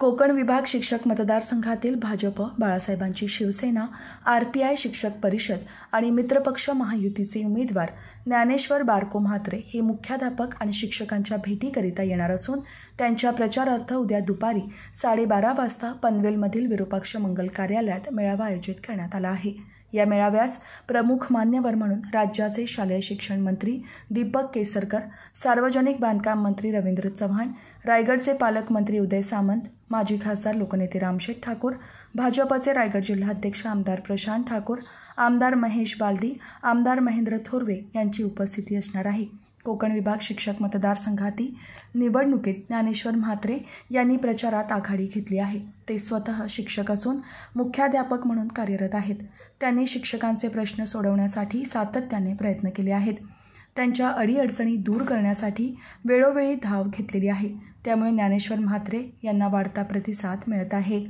कोकण विभाग शिक्षक मतदारसंघातील भाजप बाळासाहेबांची शिवसेना आर पी आय शिक्षक परिषद आणि मित्रपक्ष महायुतीचे उमेदवार ज्ञानेश्वर बारको म्हात्रे हे मुख्याध्यापक आणि शिक्षकांच्या भेटीकरिता येणार असून त्यांच्या प्रचारार्थ उद्या दुपारी साडेबारा वाजता पनवेलमधील विरूपाक्ष मंगल कार्यालयात मेळावा आयोजित करण्यात आला आहे या मेळाव्यास प्रमुख मान्यवर म्हणून राज्याचे शालेय शिक्षण मंत्री दीपक केसरकर सार्वजनिक बांधकाम मंत्री रवींद्र चव्हाण रायगडचे पालकमंत्री उदय सामंत माजी खासदार लोकनेते रामशेठ ठाकूर भाजपचे रायगड जिल्हाध्यक्ष आमदार प्रशांत ठाकूर आमदार महेश बालदी आमदार महेंद्र थोरवे यांची उपस्थिती असणार आहे कोकण विभाग शिक्षक मतदारसंघातील निवडणुकीत ज्ञानेश्वर म्हात्रे यांनी प्रचारात आघाडी घेतली आहे ते स्वतः शिक्षक असून मुख्याध्यापक म्हणून कार्यरत आहेत त्यांनी शिक्षकांचे प्रश्न सोडवण्यासाठी सातत्याने प्रयत्न केले आहेत त्यांच्या अडीअडचणी दूर करण्यासाठी वेळोवेळी धाव घेतलेली आहे त्यामुळे ज्ञानेश्वर म्हात्रे यांना वाढता प्रतिसाद मिळत आहे